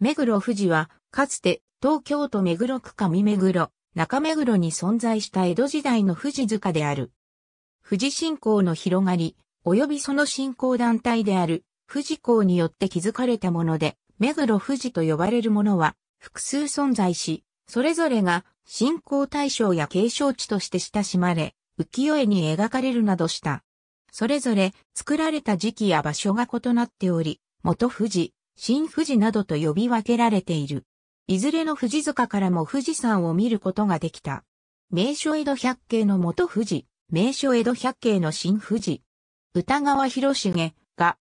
目黒富士は、かつて東京都目黒区上目黒、中目黒に存在した江戸時代の富士塚である。富士信仰の広がり、及びその信仰団体である富士港によって築かれたもので、目黒富士と呼ばれるものは複数存在し、それぞれが信仰対象や継承地として親しまれ、浮世絵に描かれるなどした。それぞれ作られた時期や場所が異なっており、元富士、新富士などと呼び分けられている。いずれの富士塚からも富士山を見ることができた。名所江戸百景の元富士、名所江戸百景の新富士。歌川広重が、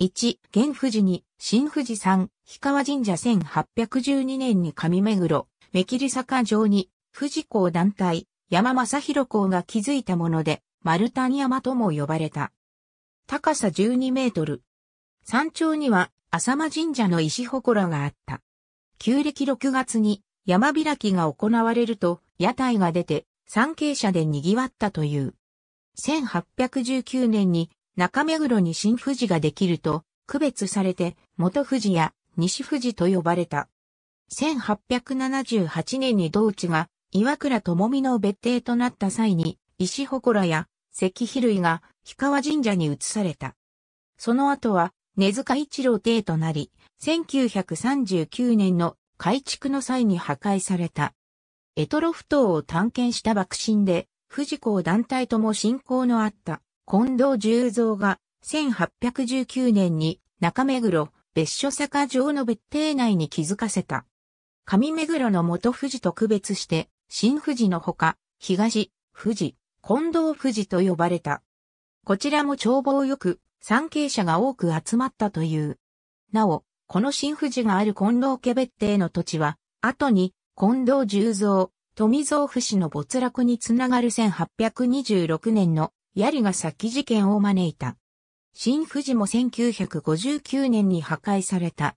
1、現富士に、新富士山、氷川神社1812年に上目黒、目切坂上に、富士港団体、山正広港が築いたもので、丸谷山とも呼ばれた。高さ12メートル、山頂には浅間神社の石祠があった。旧暦6月に山開きが行われると屋台が出て参詣者で賑わったという。1819年に中目黒に新富士ができると区別されて元富士や西富士と呼ばれた。1878年に道地が岩倉智美の別邸となった際に石祠や石碑類が氷川神社に移された。その後は根塚一郎邸となり、1939年の改築の際に破壊された。エトロフ島を探検した爆心で、富士港団体とも親交のあった近藤十三が1819年に中目黒別所坂城の別邸内に築かせた。上目黒の元富士と区別して、新富士のほか、東、富士、近藤富士と呼ばれた。こちらも眺望よく、参詣者が多く集まったという。なお、この新富士がある近藤家別邸の土地は、後に近藤十蔵、富蔵府氏の没落につながる1826年の槍ヶ崎事件を招いた。新富士も1959年に破壊された。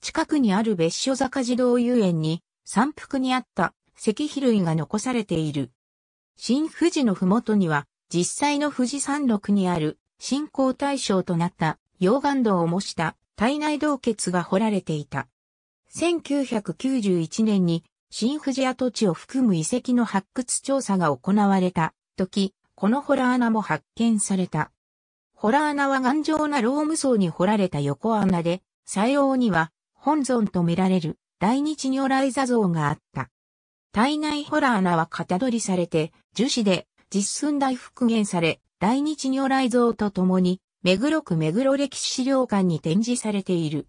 近くにある別所坂児童遊園に、山腹にあった石碑類が残されている。新富士の麓には、実際の富士山麓にある信仰対象となった溶岩洞を模した体内洞穴が掘られていた。1991年に新富士跡地を含む遺跡の発掘調査が行われた時、このホラー穴も発見された。ホラー穴は頑丈なローム層に掘られた横穴で、西欧には本尊と見られる大日如来座像があった。体内ホラー穴は型取りされて、樹脂で実寸大復元され、大日如来像と共に、目黒区目黒歴史資料館に展示されている。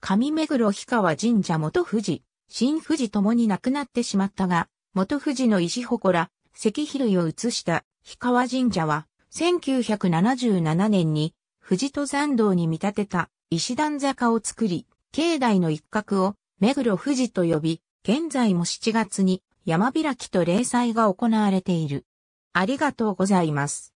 上目黒氷川神社元富士、新富士ともに亡くなってしまったが、元富士の石祠、石碑を移した氷川神社は、1977年に富士登山道に見立てた石段坂を作り、境内の一角を目黒富士と呼び、現在も7月に山開きと霊祭が行われている。ありがとうございます。